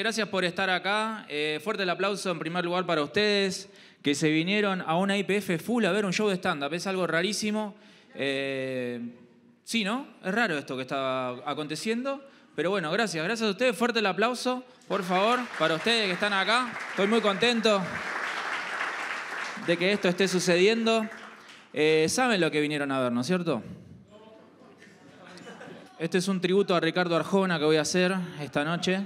gracias por estar acá. Eh, fuerte el aplauso en primer lugar para ustedes que se vinieron a una IPF full a ver un show de stand-up. Es algo rarísimo. Eh, sí, ¿no? Es raro esto que está aconteciendo. Pero bueno, gracias. Gracias a ustedes. Fuerte el aplauso, por favor, para ustedes que están acá. Estoy muy contento de que esto esté sucediendo. Eh, saben lo que vinieron a ver, ¿no es cierto? Este es un tributo a Ricardo Arjona que voy a hacer esta noche.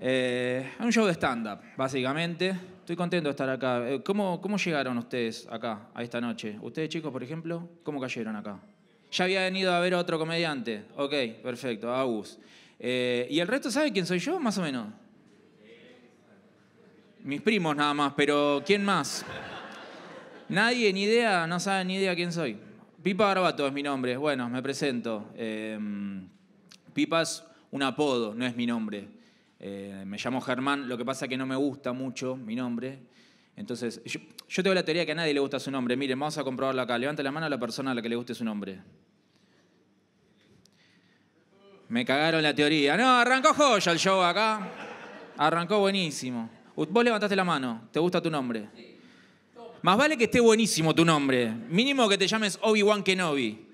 Eh, un show de stand-up, básicamente. Estoy contento de estar acá. Eh, ¿Cómo, llegaron ustedes acá, a esta noche? Ustedes, chicos, por ejemplo, ¿cómo cayeron acá? ¿Ya había venido a ver a otro comediante? Ok, perfecto, Agus. Eh, ¿Y el resto sabe quién soy yo, más o menos? Mis primos nada más, pero ¿quién más? Nadie, ni idea, no sabe ni idea quién soy. Pipa Barbato es mi nombre, bueno, me presento. Eh, Pipa es un apodo, no es mi nombre. Eh, me llamo Germán, lo que pasa es que no me gusta mucho mi nombre. Entonces, yo, tengo la teoría que a nadie le gusta su nombre. Miren, vamos a comprobarlo acá. Levanta la mano a la persona a la que le guste su nombre. Me cagaron la teoría. No, arrancó joya el show acá. Arrancó buenísimo. Vos levantaste la mano. ¿Te gusta tu nombre? Más vale que esté buenísimo tu nombre. Mínimo que te llames Obi-Wan Kenobi.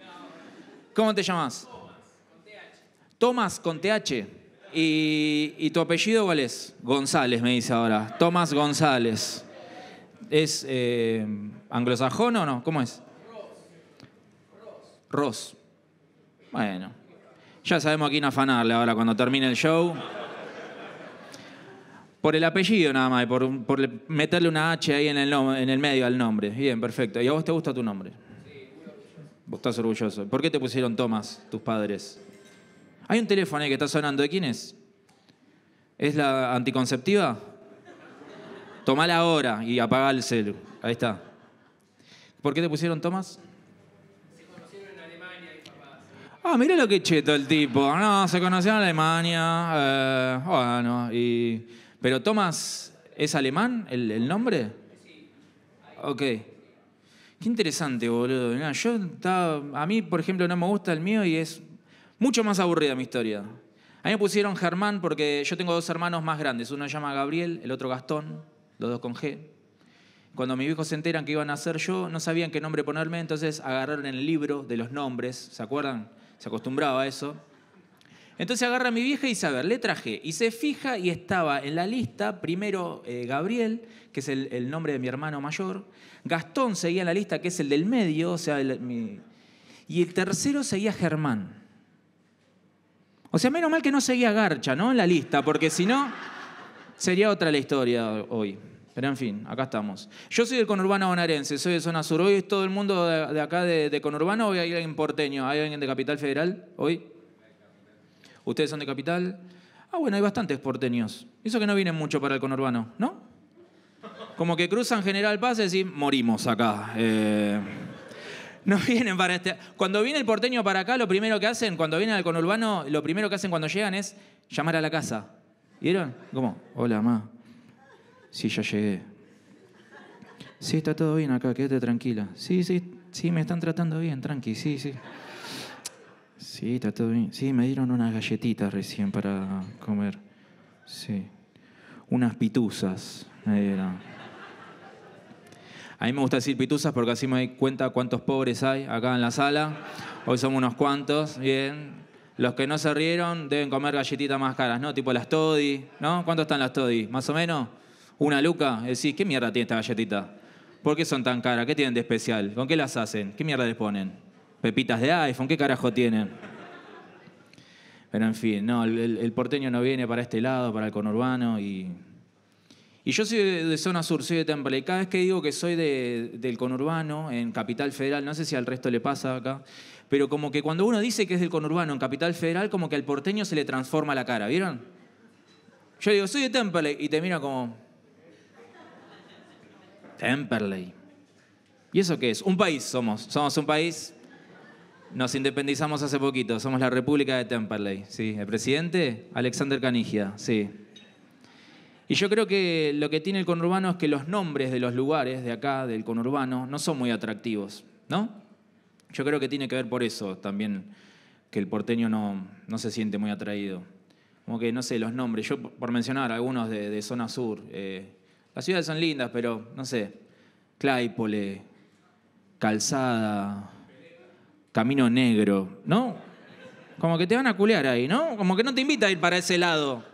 ¿Cómo te llamas? Tomás, con TH. Tomás, con TH. Y, tu apellido cuál es? González, me dice ahora. Tomás González. ¿Es eh, anglosajón o no? ¿Cómo es? Ross. Ross. Bueno. Ya sabemos a quién afanarle ahora cuando termine el show. Por el apellido nada más, por, por meterle una H ahí en el, en el medio al nombre. Bien, perfecto. ¿Y a vos te gusta tu nombre? Sí, orgulloso. Vos estás orgulloso. ¿Por qué te pusieron Tomás tus padres? Hay un teléfono ahí que está sonando. ¿De quién es? ¿Es la anticonceptiva? Tomala ahora y apaga el celu. Ahí está. ¿Por qué te pusieron Tomás? Ah, mirá lo que cheto el tipo. No, se conocieron en Alemania. Eh, bueno, y... Pero Tomás, ¿es alemán el, nombre? Sí. Ok. Qué interesante, boludo. a mí, por ejemplo, no me gusta el mío y es mucho más aburrida mi historia. A mí me pusieron Germán porque yo tengo dos hermanos más grandes. Uno se llama Gabriel, el otro Gastón, los dos con G. Cuando mis hijos se enteran que iban a ser yo, no sabían qué nombre ponerme, entonces agarraron el libro de los nombres, ¿se acuerdan? Se acostumbraba a eso. Entonces agarra mi vieja y dice, le traje. Y se fija y estaba en la lista, primero eh, Gabriel, que es el, nombre de mi hermano mayor. Gastón seguía en la lista, que es el del medio, o sea, y el tercero seguía Germán. O sea, menos mal que no seguía Garcha, ¿no? En la lista, porque si no, sería otra la historia hoy. Pero en fin, acá estamos. Yo soy del conurbano bonaerense, soy de zona sur. Hoy es todo el mundo de, acá de, conurbano, o hay alguien porteño, hay alguien de Capital Federal hoy. ¿Ustedes son de Capital? Ah, bueno, hay bastantes porteños. Eso que no vienen mucho para el conurbano, ¿no? Como que cruzan General Paz y morimos acá. Eh no vienen para este. Cuando viene el porteño para acá, lo primero que hacen, cuando vienen al conurbano, lo primero que hacen cuando llegan es llamar a la casa. ¿Vieron? ¿Cómo? hola, mamá. Sí, ya llegué. Sí, está todo bien acá, quédate tranquila. Sí, sí, sí, me están tratando bien, tranqui, sí, sí. Sí, está todo bien. Sí, me dieron unas galletitas recién para comer. Sí. Unas pituzas me a mí me gusta decir pituzas porque así me doy cuenta cuántos pobres hay acá en la sala. Hoy somos unos cuantos, bien. Los que no se rieron deben comer galletitas más caras, ¿no? Tipo las Toddy, ¿no? ¿Cuánto están las Toddy? ¿Más o menos? ¿Una luca? Decís, ¿qué mierda tiene esta galletita? ¿Por qué son tan caras? ¿Qué tienen de especial? ¿Con qué las hacen? ¿Qué mierda les ponen? ¿Pepitas de iPhone? ¿Qué carajo tienen? Pero en fin, no, el porteño no viene para este lado, para el conurbano y y yo soy de, zona sur, soy de Temperley. cada vez que digo que soy del conurbano, en Capital Federal, no sé si al resto le pasa acá, pero como que cuando uno dice que es del conurbano en Capital Federal, como que al porteño se le transforma la cara, ¿vieron? Yo digo, soy de Temperley, y te mira como. Temperley. ¿Y eso qué es? Un país somos. Somos un país. Nos independizamos hace poquito. Somos la República de Temperley. Sí. El presidente, Alexander Canigia. Sí. Y yo creo que lo que tiene el conurbano es que los nombres de los lugares de acá, del conurbano, no son muy atractivos, ¿no? Yo creo que tiene que ver por eso también que el porteño no, se siente muy atraído. Como que, no sé, los nombres. Yo, por mencionar algunos de, zona sur, eh, las ciudades son lindas, pero, no sé, Claypole, Calzada, Camino Negro, ¿no? Como que te van a culear ahí, ¿no? Como que no te invita a ir para ese lado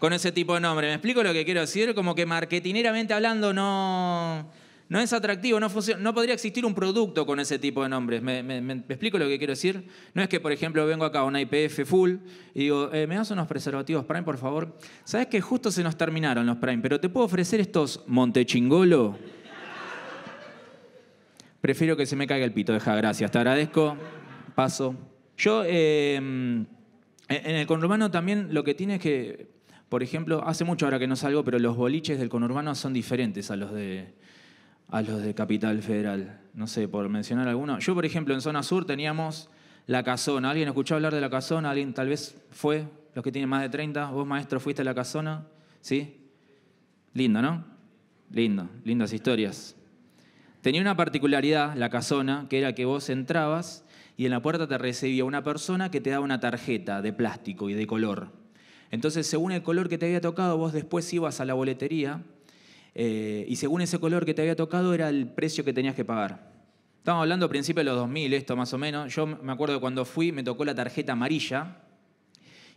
con ese tipo de nombre. ¿Me explico lo que quiero decir? Como que marketineramente hablando no, no es atractivo, no, no podría existir un producto con ese tipo de nombres. ¿Me, explico lo que quiero decir? No es que, por ejemplo, vengo acá a una IPF full y digo, eh, ¿me das unos preservativos Prime, por favor? ¿Sabes que justo se nos terminaron los Prime, pero te puedo ofrecer estos Montechingolo? Prefiero que se me caiga el pito, deja, gracias, te agradezco. Paso. Yo, eh, en el conurbano también lo que tiene es que por ejemplo, hace mucho ahora que no salgo, pero los boliches del conurbano son diferentes a los de, a los de Capital Federal. No sé, por mencionar alguno. Yo, por ejemplo, en Zona Sur teníamos La Casona. ¿Alguien escuchó hablar de La Casona? ¿Alguien tal vez fue? Los que tienen más de 30. ¿Vos, maestro, fuiste a La Casona? ¿Sí? Lindo, ¿no? Lindo, lindas historias. Tenía una particularidad, La Casona, que era que vos entrabas y en la puerta te recibía una persona que te daba una tarjeta de plástico y de color entonces, según el color que te había tocado, vos después ibas a la boletería eh, y según ese color que te había tocado era el precio que tenías que pagar. Estamos hablando a principios de los 2000, esto más o menos. Yo me acuerdo cuando fui me tocó la tarjeta amarilla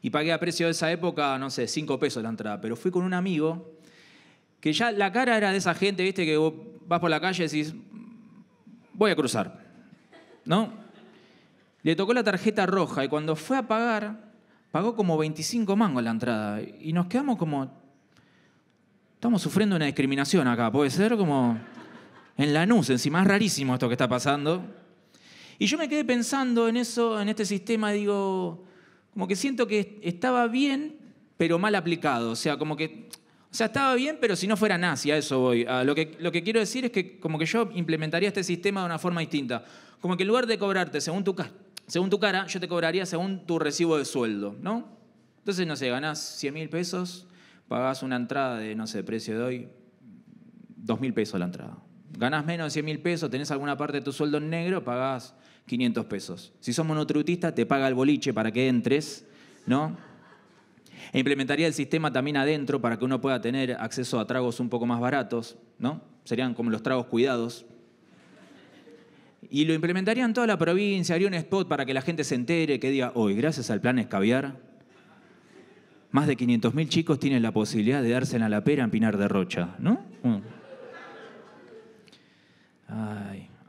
y pagué a precio de esa época, no sé, 5 pesos la entrada. Pero fui con un amigo que ya la cara era de esa gente, viste, que vos vas por la calle y decís, voy a cruzar. ¿No? Le tocó la tarjeta roja y cuando fue a pagar, pagó como 25 mangos la entrada. Y nos quedamos como. Estamos sufriendo una discriminación acá, puede ser como. En la Lanús, encima es rarísimo esto que está pasando. Y yo me quedé pensando en eso, en este sistema, digo, como que siento que estaba bien, pero mal aplicado. O sea, como que. O sea, estaba bien, pero si no fuera nazi, a eso voy. lo, que, lo que quiero decir es que como que yo implementaría este sistema de una forma distinta. Como que en lugar de cobrarte según tu, según tu cara, yo te cobraría según tu recibo de sueldo, ¿no? Entonces, no sé, ganás 100 mil pesos, pagás una entrada de, no sé, precio de hoy, 2 mil pesos la entrada. Ganás menos de 100 mil pesos, tenés alguna parte de tu sueldo en negro, pagás 500 pesos. Si sos monotributista, te paga el boliche para que entres, ¿no? E implementaría el sistema también adentro para que uno pueda tener acceso a tragos un poco más baratos, ¿no? Serían como los tragos cuidados, y lo implementaría en toda la provincia, haría un spot para que la gente se entere, que diga, hoy, gracias al plan Escaviar, más de 500.000 chicos tienen la posibilidad de darse a la pera en Pinar de Rocha, ¿no? Mm.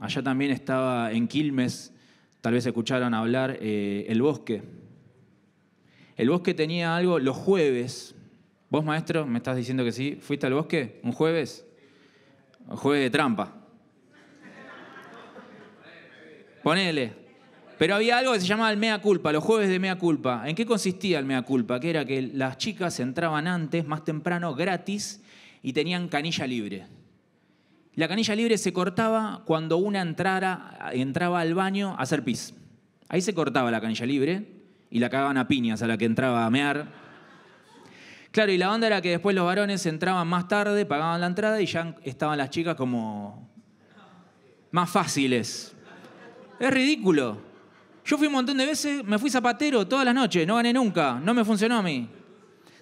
allá también estaba en Quilmes, tal vez escucharon hablar, eh, el bosque. El bosque tenía algo los jueves. ¿Vos, maestro, me estás diciendo que sí? ¿Fuiste al bosque un jueves? Un jueves de trampa. Ponele. Pero había algo que se llamaba el mea culpa, los jueves de mea culpa. ¿En qué consistía el mea culpa? Que era que las chicas entraban antes, más temprano, gratis, y tenían canilla libre. La canilla libre se cortaba cuando una entrara, entraba al baño a hacer pis. Ahí se cortaba la canilla libre y la cagaban a piñas a la que entraba a mear. Claro, y la onda era que después los varones entraban más tarde, pagaban la entrada y ya estaban las chicas como más fáciles. Es ridículo. Yo fui un montón de veces, me fui zapatero todas las noches, no gané nunca, no me funcionó a mí.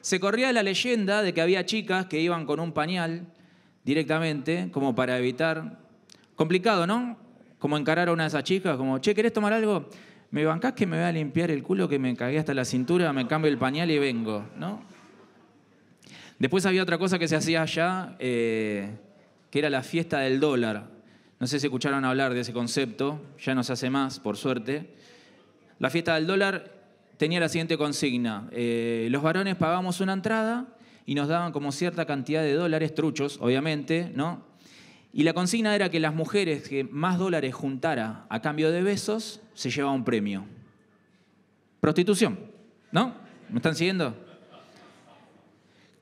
Se corría la leyenda de que había chicas que iban con un pañal directamente, como para evitar. Complicado, ¿no? Como encarar a una de esas chicas, como, che, ¿querés tomar algo? ¿Me bancás que me voy a limpiar el culo que me cagué hasta la cintura, me cambio el pañal y vengo, ¿no? Después había otra cosa que se hacía allá, eh, que era la fiesta del dólar. No sé si escucharon hablar de ese concepto, ya no se hace más, por suerte. La fiesta del dólar tenía la siguiente consigna. Eh, los varones pagamos una entrada y nos daban como cierta cantidad de dólares, truchos, obviamente, ¿no? Y la consigna era que las mujeres que más dólares juntara a cambio de besos se llevaba un premio. Prostitución, ¿no? ¿Me están siguiendo?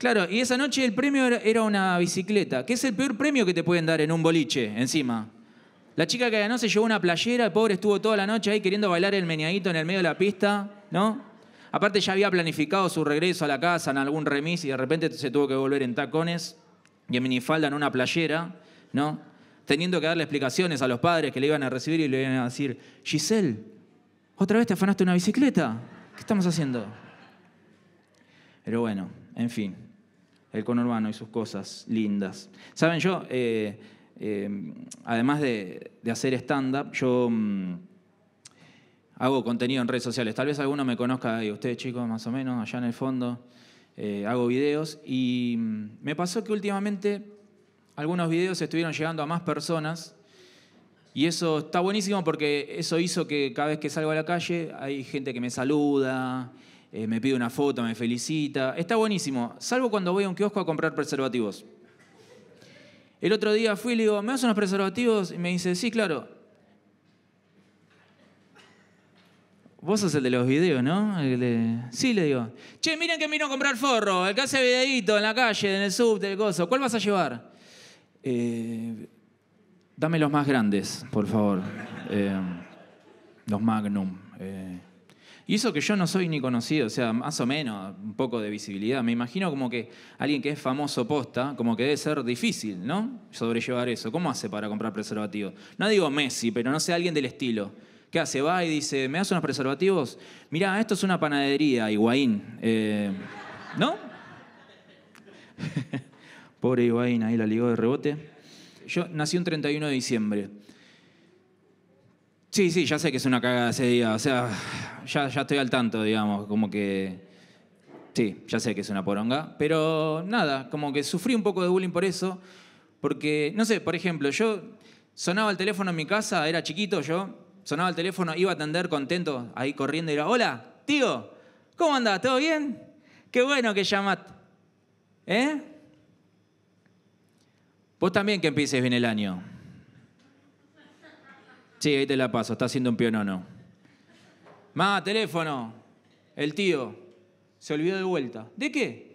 Claro, y esa noche el premio era una bicicleta, que es el peor premio que te pueden dar en un boliche, encima. La chica que ganó se llevó una playera, el pobre estuvo toda la noche ahí queriendo bailar el meneadito en el medio de la pista, ¿no? Aparte ya había planificado su regreso a la casa en algún remis y de repente se tuvo que volver en tacones y en minifalda en una playera, ¿no? Teniendo que darle explicaciones a los padres que le iban a recibir y le iban a decir, Giselle, ¿otra vez te afanaste una bicicleta? ¿Qué estamos haciendo? Pero bueno, en fin el conurbano y sus cosas lindas. Saben, yo, eh, eh, además de, hacer stand-up, yo mm, hago contenido en redes sociales. Tal vez alguno me conozca ahí ustedes, chicos, más o menos, allá en el fondo. Eh, hago videos y mm, me pasó que últimamente algunos videos estuvieron llegando a más personas y eso está buenísimo porque eso hizo que cada vez que salgo a la calle hay gente que me saluda, eh, me pide una foto, me felicita. Está buenísimo, salvo cuando voy a un kiosco a comprar preservativos. El otro día fui y le digo, ¿me das unos preservativos? Y me dice, sí, claro. Vos sos el de los videos, ¿no? Sí, le digo. Che, miren que vino a comprar forro, el que hace videíto en la calle, en el sub, el coso. ¿Cuál vas a llevar? Eh, dame los más grandes, por favor. Eh, los Magnum. Y eso que yo no soy ni conocido, o sea, más o menos un poco de visibilidad. Me imagino como que alguien que es famoso posta, como que debe ser difícil, ¿no? Sobrellevar eso. ¿Cómo hace para comprar preservativos? No digo Messi, pero no sé, alguien del estilo. ¿Qué hace? Va y dice, ¿me das unos preservativos? Mirá, esto es una panadería, Higuaín. Eh, ¿No? Pobre Higuaín, ahí la ligó de rebote. Yo nací un 31 de diciembre. Sí, sí, ya sé que es una cagada ese día. O sea, ya, ya estoy al tanto, digamos, como que. Sí, ya sé que es una poronga. Pero nada, como que sufrí un poco de bullying por eso. Porque, no sé, por ejemplo, yo sonaba el teléfono en mi casa, era chiquito yo. Sonaba el teléfono, iba a atender contento, ahí corriendo y era: Hola, tío, ¿cómo andas? ¿Todo bien? Qué bueno que llamaste. ¿Eh? Vos también que empieces bien el año. Sí, ahí te la paso, está haciendo un pionono. Más, teléfono. El tío. Se olvidó de vuelta. ¿De qué?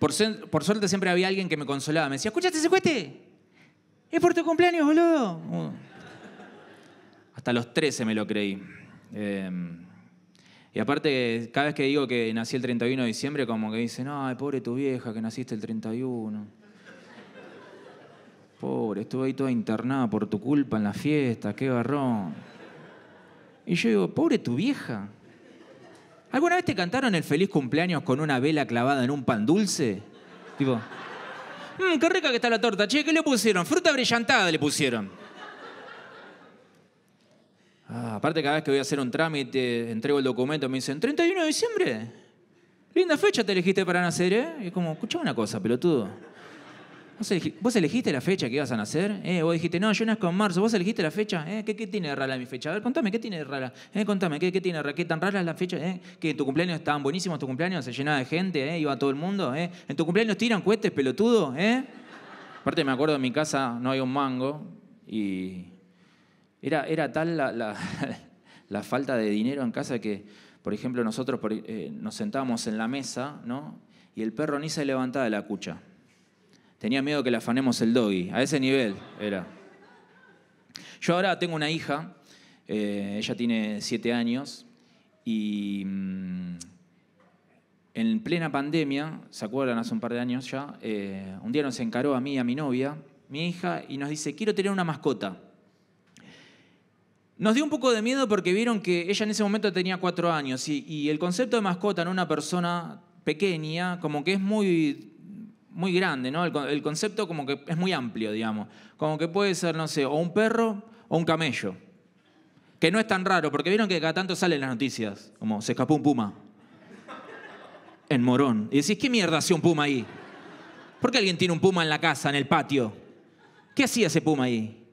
Por, suerte siempre había alguien que me consolaba. Me decía, ¿escuchaste ese cueste? Es por tu cumpleaños, boludo. Uh. Hasta los 13 me lo creí. Em, y aparte, cada vez que digo que nací el 31 de diciembre, como que dicen, ay, pobre tu vieja que naciste el 31. Pobre, estuve ahí toda internada por tu culpa en la fiesta, qué garrón. Y yo digo, pobre tu vieja. ¿Alguna vez te cantaron el feliz cumpleaños con una vela clavada en un pan dulce? Tipo, mm, qué rica que está la torta, che, ¿qué le pusieron? Fruta brillantada le pusieron. Ah, aparte cada vez que voy a hacer un trámite, entrego el documento, me dicen, ¿31 de diciembre? Linda fecha te elegiste para nacer, ¿eh? Y es como, escucha una cosa, pelotudo. ¿Vos, elegiste la fecha que ibas a nacer? Eh, vos dijiste, no, yo nací en marzo. ¿Vos elegiste la fecha? ¿Eh? ¿Qué, tiene rara mi fecha? A ver, contame, ¿qué tiene rara? Eh, contame, ¿qué, tiene ¿Qué tan rara es la fecha? Eh, ¿Que tu cumpleaños estaban buenísimos, tu cumpleaños se llenaba de gente, iba todo el mundo? ¿En tu cumpleaños tiran cohetes, pelotudo? Aparte me acuerdo, en mi casa no hay un mango y era, era tal la, falta de dinero en casa que, por ejemplo, nosotros nos sentábamos en la mesa, ¿no? Y el perro ni se levantaba de la cucha. Tenía miedo que le afanemos el doggy. A ese nivel era. Yo ahora tengo una hija, eh, ella tiene siete años, y mm, en plena pandemia, ¿se acuerdan? Hace un par de años ya, eh, un día nos encaró a mí y a mi novia, mi hija, y nos dice, quiero tener una mascota. Nos dio un poco de miedo porque vieron que ella en ese momento tenía cuatro años y el concepto de mascota en una persona pequeña como que es muy muy grande, ¿no? El, concepto como que es muy amplio, digamos. Como que puede ser, no sé, o un perro o un camello. Que no es tan raro, porque vieron que cada tanto salen las noticias, como se escapó un puma en Morón. Y decís, ¿qué mierda hacía un puma ahí? ¿Por qué alguien tiene un puma en la casa, en el patio? ¿Qué hacía ese puma ahí?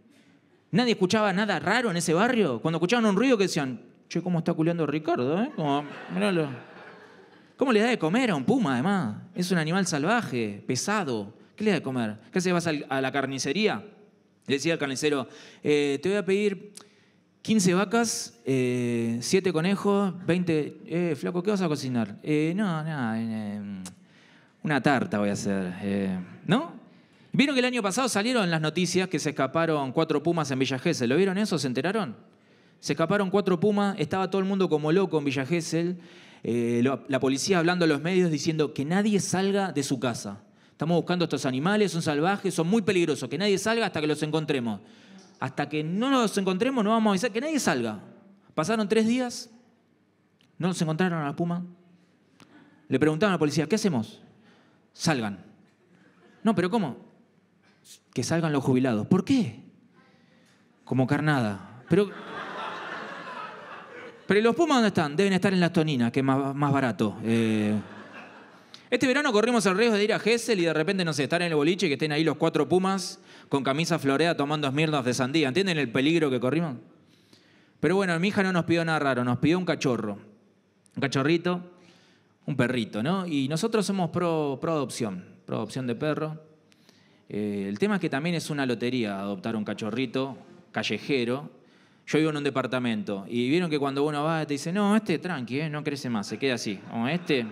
Nadie escuchaba nada raro en ese barrio. Cuando escuchaban un ruido que decían, che, ¿cómo está culeando Ricardo? Eh? Como, ¿Cómo le da de comer a un puma, además? Es un animal salvaje, pesado. ¿Qué le da de comer? ¿Qué hace? ¿Vas a la carnicería? Le decía al carnicero, eh, te voy a pedir 15 vacas, 7 eh, conejos, 20... Eh, flaco, ¿qué vas a cocinar? Eh, no, nada, una tarta voy a hacer. ¿No? Vieron que el año pasado salieron las noticias que se escaparon cuatro pumas en Villa Gesell. ¿Lo vieron eso? ¿Se enteraron? Se escaparon cuatro pumas, estaba todo el mundo como loco en Villa Gesell. Eh, la policía hablando a los medios diciendo que nadie salga de su casa. Estamos buscando estos animales, son salvajes, son muy peligrosos, que nadie salga hasta que los encontremos. Hasta que no los encontremos no vamos a avisar, que nadie salga. Pasaron tres días, no los encontraron a la puma. Le preguntaron a la policía, ¿qué hacemos? Salgan. No, pero ¿cómo? Que salgan los jubilados. ¿Por qué? Como carnada. Pero... Pero los Pumas dónde están? Deben estar en la Tonina, que es más, barato. Eh. Este verano corrimos el riesgo de ir a Gessel y de repente, no sé, estar en el boliche y que estén ahí los cuatro Pumas con camisa floreada tomando esmirnos de sandía. ¿Entienden el peligro que corrimos? Pero bueno, mi hija no nos pidió nada raro, nos pidió un cachorro. Un cachorrito, un perrito, ¿no? Y nosotros somos pro, pro adopción, pro adopción de perro. Eh, el tema es que también es una lotería adoptar un cachorrito callejero yo vivo en un departamento y vieron que cuando uno va te dice, no, este tranqui, eh, no crece más, se queda así. O este,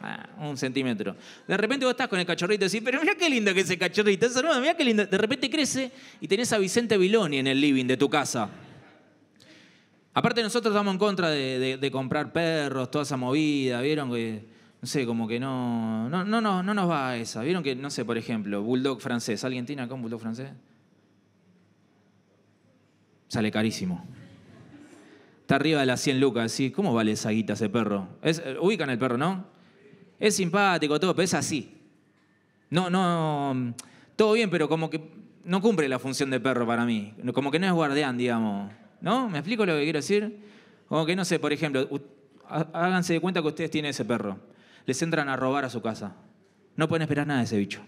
ah, un centímetro. De repente vos estás con el cachorrito y decís, pero mira qué lindo que ese cachorrito, eso no, mira qué lindo. De repente crece y tenés a Vicente Biloni en el living de tu casa. Aparte nosotros estamos en contra de, comprar perros, toda esa movida, vieron que no sé, como que no, no, no, no, no nos va a esa. ¿Vieron que, no sé, por ejemplo, bulldog francés? ¿Alguien tiene acá un bulldog francés? sale carísimo. Está arriba de las 100 lucas, ¿Cómo vale esa guita ese perro? Eh, ubican el perro, ¿no? Es simpático, todo, pero es así. No, no, mm, todo bien, pero como que no cumple la función de perro para mí. Como que no es guardián, digamos. ¿No? ¿Me explico lo que quiero decir? Como que no sé, por ejemplo, háganse de cuenta que ustedes tienen ese perro. Les entran a robar a su casa. No pueden esperar nada de ese bicho.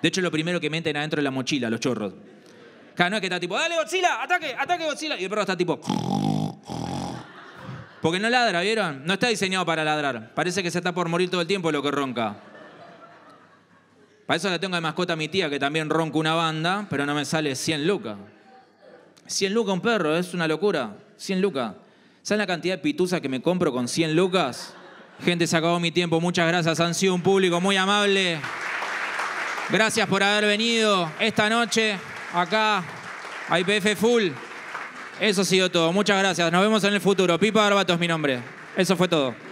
De hecho, lo primero que meten adentro es la mochila, los chorros. Claro, no es que está tipo, dale Godzilla, ataque, ataque Godzilla. Y el perro está tipo... Porque no ladra, ¿vieron? No está diseñado para ladrar. Parece que se está por morir todo el tiempo lo que ronca. Para eso la tengo de mascota a mi tía, que también ronca una banda, pero no me sale 100 lucas. 100 lucas un perro, es una locura. 100 lucas. ¿Saben la cantidad de pituzas que me compro con 100 lucas? Gente, se acabó mi tiempo. Muchas gracias. Han sido un público muy amable. Gracias por haber venido esta noche acá IPF Full. Eso ha sido todo. Muchas gracias. Nos vemos en el futuro. Pipa Barbato es mi nombre. Eso fue todo.